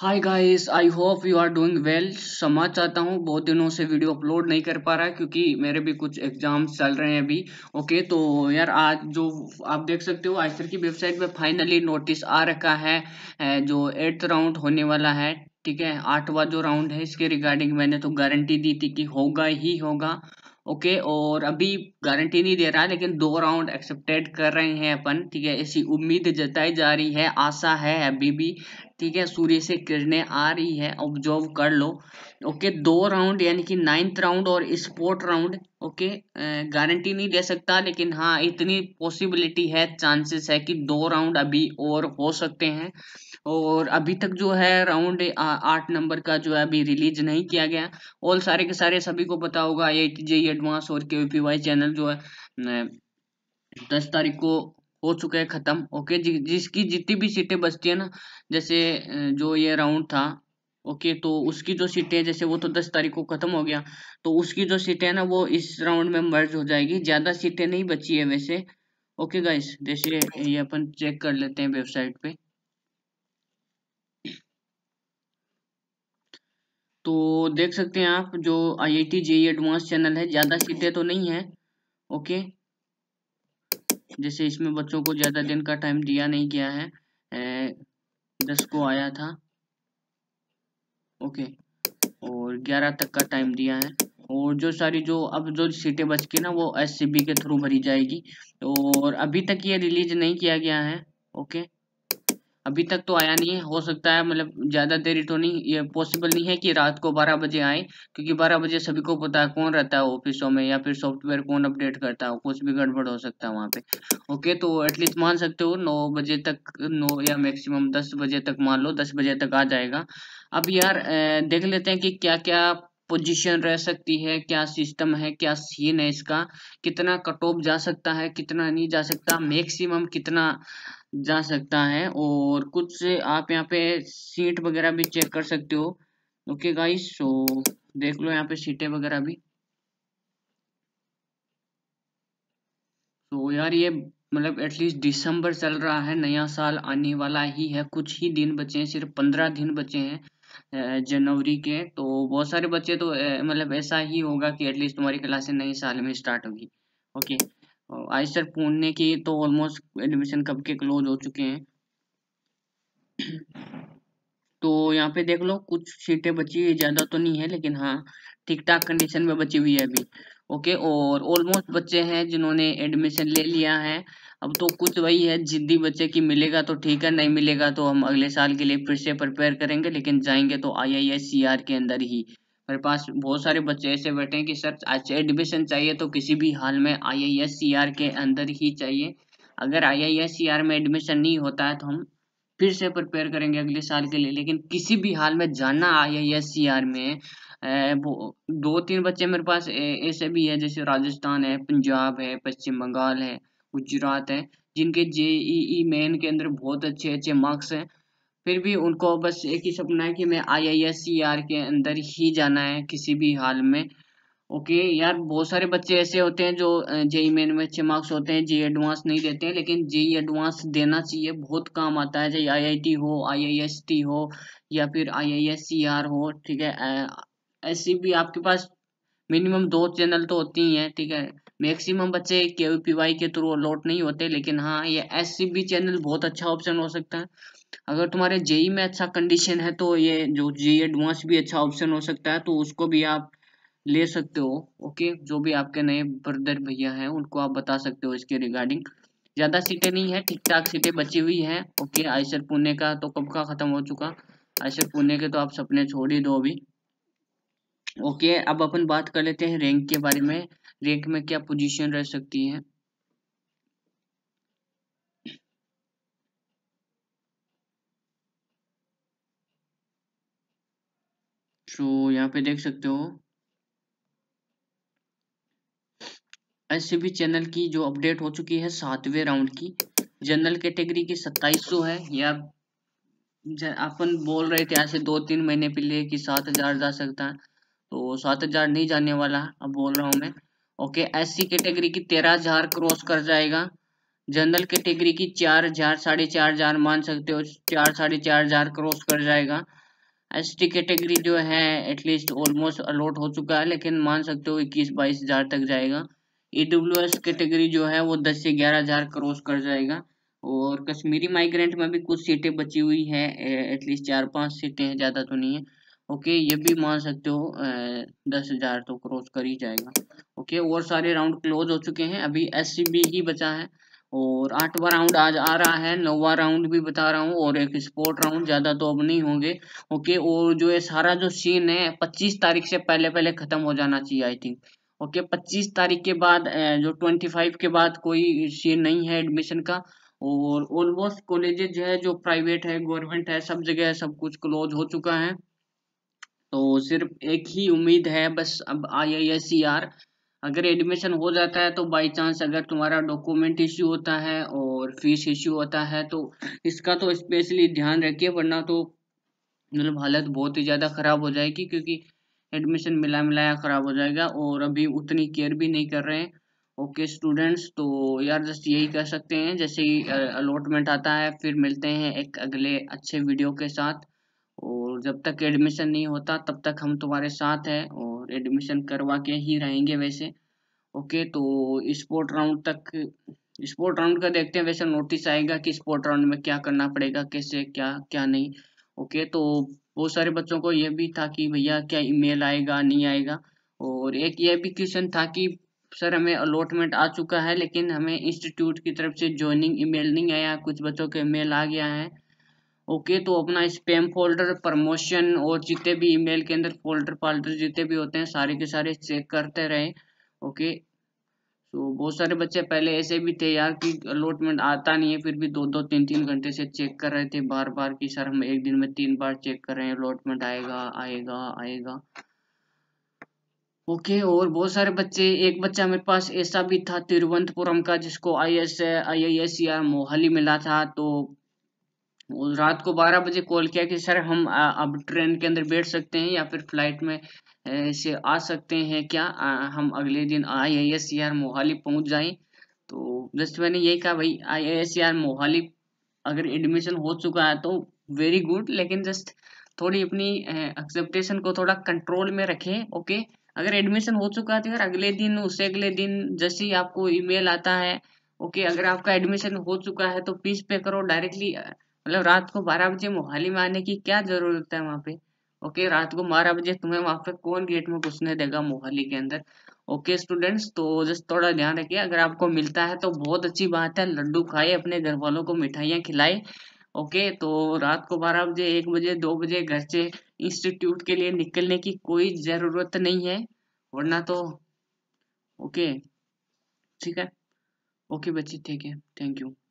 hi guys I hope you are doing well क्षमा चाहता हूँ बहुत दिनों से वीडियो अपलोड नहीं कर पा रहा है क्योंकि मेरे भी कुछ एग्जाम्स चल रहे हैं अभी ओके तो यार आज जो आप देख सकते हो आईसर की वेबसाइट पे फाइनली नोटिस आ रखा है जो एट्थ राउंड होने वाला है ठीक है आठवां जो राउंड है इसके रिगार्डिंग मैंने तो गारंटी दी थी कि होगा ही होगा ओके और अभी गारंटी नहीं दे रहा है लेकिन दो राउंड एक्सेप्टेड कर रहे हैं अपन ठीक है ऐसी उम्मीद जताई जा रही है आशा है अभी भी ठीक है सूर्य से किरणें आ रही है ऑब्जॉर्व कर लो ओके दो राउंड यानी कि नाइन्थ राउंड और स्पोर्ट राउंड ओके गारंटी नहीं दे सकता लेकिन हाँ इतनी पॉसिबिलिटी है चांसेस है कि दो राउंड अभी और हो सकते हैं और अभी तक जो है राउंड आठ नंबर का जो है अभी रिलीज नहीं किया गया और सारे के सारे सभी को पता होगा ये जे एडवांस और के वाई चैनल जो है दस तारीख को हो चुका है खत्म ओके जि, जिसकी जितनी भी सीटें बचती है ना जैसे जो ये राउंड था ओके तो उसकी जो सीटें जैसे वो तो दस तारीख को खत्म हो गया तो उसकी जो सीटें है ना वो इस राउंड में मर्ज हो जाएगी ज्यादा सीटें नहीं बची है वैसे ओके गाइस जैसे ये अपन चेक कर लेते हैं वेबसाइट पे तो देख सकते हैं आप जो I I T JEE advanced channel है ज़्यादा सीटें तो नहीं है ओके जैसे इसमें बच्चों को ज़्यादा दिन का टाइम दिया नहीं गया है ए, दस को आया था ओके और ग्यारह तक का टाइम दिया है और जो सारी जो अब जो सीटें बच के ना वो एस के थ्रू भरी जाएगी और अभी तक ये रिलीज नहीं किया गया है ओके अभी तक तो आया नहीं है हो सकता है मतलब ज़्यादा देरी तो नहीं ये पॉसिबल नहीं है कि रात को बारह बजे आए क्योंकि बारह बजे सभी को पता है कौन रहता है ऑफिसों में या फिर सॉफ्टवेयर कौन अपडेट करता हो कुछ भी गड़बड़ हो सकता है वहाँ पे ओके तो एटलीस्ट मान सकते हो नौ बजे तक नौ या मैक्सिमम दस बजे तक मान लो दस बजे तक आ जाएगा अब यार देख लेते हैं कि क्या क्या पोजीशन रह सकती है क्या सिस्टम है क्या सीन है इसका कितना कट ऑफ जा सकता है कितना नहीं जा सकता मैक्सिमम कितना जा सकता है और कुछ आप यहाँ पे सीट वगैरह भी चेक कर सकते हो ओके गाइस सो देख लो यहाँ पे सीटें वगैरह भी तो यार ये मतलब एटलीस्ट दिसंबर चल रहा है नया साल आने वाला ही है कुछ ही दिन बचे हैं सिर्फ पंद्रह दिन बचे हैं जनवरी के तो बहुत सारे बच्चे तो मतलब ऐसा ही होगा कि एटलीस्ट तुम्हारी क्लासें नए साल में स्टार्ट होगी ओके आज सर पुणे की तो ऑलमोस्ट एडमिशन कब के क्लोज हो चुके हैं तो यहाँ पे देख लो कुछ सीटें बची ज़्यादा तो नहीं है लेकिन हाँ ठीक ठाक कंडीशन में बची हुई है अभी ओके और ऑलमोस्ट बच्चे हैं जिन्होंने एडमिशन ले लिया है अब तो कुछ वही है जिद्दी बच्चे की मिलेगा तो ठीक है नहीं मिलेगा तो हम अगले साल के लिए फिर से प्रिपेयर करेंगे लेकिन जाएंगे तो आई आई एस सी आर के अंदर ही मेरे पास बहुत सारे बच्चे ऐसे बैठे हैं कि सर एडमिशन चाहिए तो किसी भी हाल में आई आई एस सी आर के अंदर ही चाहिए अगर I I S E R में एडमिशन नहीं होता है तो हम फिर से प्रिपेयर करेंगे अगले साल के लिए लेकिन किसी भी हाल में जाना आई आई एस सी आर में दो तीन बच्चे मेरे पास ऐसे भी हैं जैसे राजस्थान है पंजाब है पश्चिम बंगाल है गुजरात है जिनके ई मेन के अंदर बहुत अच्छे अच्छे मार्क्स हैं फिर भी उनको बस एक ही सपना है कि मैं आई आई एस सी आर के अंदर ही जाना है किसी भी हाल में ओके यार बहुत सारे बच्चे ऐसे होते हैं जो जेई मेन में अच्छे मार्क्स होते हैं जे एडवांस नहीं देते हैं लेकिन जेई एडवांस देना चाहिए बहुत काम आता है चाहे आई आई टी हो आई आई एस टी हो या फिर आई आई एस सी आर हो ठीक है ऐसी भी आपके पास मिनिमम दो चैनल तो होती ही है ठीक है मैक्सिमम बच्चे के पी वाई के थ्रू अलॉट नहीं होते लेकिन हाँ ये एस सी बी चैनल बहुत अच्छा ऑप्शन हो सकता है अगर तुम्हारे जेई e में अच्छा कंडीशन है तो ये जो जेई एडवांस e भी अच्छा ऑप्शन हो सकता है तो उसको भी आप ले सकते हो ओके जो भी आपके नए ब्रदर भैया हैं उनको आप बता सकते हो इसके रिगार्डिंग ज़्यादा सीटें नहीं है ठीक ठाक सीटें बची हुई हैं ओके आयसर पुणे का तो कब का ख़त्म हो चुका आयसर पुणे के तो आप सपने छोड़ ही दो अभी ओके अब अपन बात कर लेते हैं रैंक के बारे में रैंक में क्या पोजीशन रह सकती है तो यहाँ पे देख सकते हो ऐसे भी चैनल की जो अपडेट हो चुकी है सातवें राउंड की जनरल कैटेगरी की सत्ताईस सौ है या अपन बोल रहे थे ऐसे दो तीन महीने पहले कि सात हजार जा सकता है तो सात हजार नहीं जाने वाला अब बोल रहा हूँ मैं ओके एस सी कैटेगरी की तेरह हजार क्रॉस कर जाएगा जनरल कैटेगरी की चार हजार साढ़े चार हजार मान सकते हो चार साढ़े चार हजार क्रॉस कर जाएगा एस टी कैटेगरी जो है एटलीस्ट ऑलमोस्ट अलॉट हो चुका है लेकिन मान सकते हो इक्कीस बाईस हजार तक जाएगा ई डब्ल्यू एस कैटेगरी जो है वो दस से ग्यारह हजार क्रॉस कर जाएगा और कश्मीरी माइग्रेंट में भी कुछ सीटें बची हुई है एटलीस्ट चार पांच सीटें हैं ज़्यादा तो नहीं है ओके ये भी मान सकते हो दस हजार तो क्रॉस कर ही जाएगा ओके और सारे राउंड क्लोज हो चुके हैं अभी एस ही बचा है और आठवा राउंड आज आ रहा है नौवा राउंड भी बता रहा हूँ और एक स्पोर्ट राउंड ज्यादा तो अब नहीं होंगे ओके और जो ये सारा जो सीन है पच्चीस तारीख से पहले पहले खत्म हो जाना चाहिए आई थिंक ओके पच्चीस तारीख के बाद जो ट्वेंटी फाइव के बाद कोई सीन नहीं है एडमिशन का और ऑलमोस्ट कॉलेजेज जो है जो प्राइवेट है गवर्नमेंट है सब जगह सब कुछ क्लोज हो चुका है तो सिर्फ एक ही उम्मीद है बस अब I I S E R अगर एडमिशन हो जाता है तो बाई चांस अगर तुम्हारा डॉक्यूमेंट इश्यू होता है और फीस इश्यू होता है तो इसका तो स्पेशली ध्यान रखिए वरना तो मतलब हालत बहुत ही ज़्यादा ख़राब हो जाएगी क्योंकि एडमिशन मिला मिलाया ख़राब हो जाएगा और अभी उतनी केयर भी नहीं कर रहे हैं ओके स्टूडेंट्स तो यार जस्ट यही कर सकते हैं जैसे ही अलॉटमेंट आता है फिर मिलते हैं एक अगले अच्छे वीडियो के साथ और जब तक एडमिशन नहीं होता तब तक हम तुम्हारे साथ हैं और एडमिशन करवा के ही रहेंगे वैसे ओके तो स्पोर्ट राउंड तक स्पोर्ट राउंड का देखते हैं वैसे नोटिस आएगा कि स्पोर्ट राउंड में क्या करना पड़ेगा कैसे क्या क्या नहीं ओके तो बहुत सारे बच्चों को यह भी था कि भैया क्या ईमेल आएगा नहीं आएगा और एक यह भी क्वेश्चन था कि सर हमें अलॉटमेंट आ चुका है लेकिन हमें इंस्टीट्यूट की तरफ से ज्वाइनिंग ईमेल नहीं आया कुछ बच्चों के मेल आ गया है ओके तो अपना स्पैम फोल्डर प्रमोशन और जितने भी ईमेल के अंदर फोल्डर फाल्डर जितने भी होते हैं सारे के सारे चेक करते रहे ओके तो बहुत सारे बच्चे पहले ऐसे भी थे यार कि अलॉटमेंट आता नहीं है फिर भी दो दो तीन तीन घंटे से चेक कर रहे थे बार बार कि सर हम एक दिन में तीन बार चेक कर रहे हैं अलॉटमेंट आएगा आएगा आएगा ओके okay, और बहुत सारे बच्चे एक बच्चा मेरे पास ऐसा भी था तिरुवंतपुरम का जिसको I S I I S या मोहाली मिला था तो रात को 12 बजे कॉल किया कि सर हम अब ट्रेन के अंदर बैठ सकते हैं या फिर फ्लाइट में से आ सकते हैं क्या हम अगले दिन आई आई एस मोहाली पहुंच जाएं तो जस्ट मैंने यही कहा भाई आई आई एस मोहाली अगर एडमिशन हो चुका है तो वेरी गुड लेकिन जस्ट थोड़ी अपनी एक्सेप्टेशन को थोड़ा कंट्रोल में रखें ओके अगर एडमिशन हो चुका है तो यार अगले दिन उससे अगले दिन जैसे ही आपको ईमेल आता है ओके अगर आपका एडमिशन हो चुका है तो फीस पे करो डायरेक्टली मतलब रात को बारह बजे मोहाली में आने की क्या जरूरत है वहाँ पे ओके रात को बारह बजे तुम्हें वहाँ पे कौन गेट में घुसने देगा मोहाली के अंदर ओके स्टूडेंट्स तो जस्ट थोड़ा ध्यान रखिए अगर आपको मिलता है तो बहुत अच्छी बात है लड्डू खाए अपने घर वालों को मिठाइयाँ खिलाए ओके तो रात को बारह बजे एक बजे दो बजे घर से इंस्टीट्यूट के लिए निकलने की कोई ज़रूरत नहीं है वरना तो ओके ठीक है ओके बच्ची ठीक है थैंक यू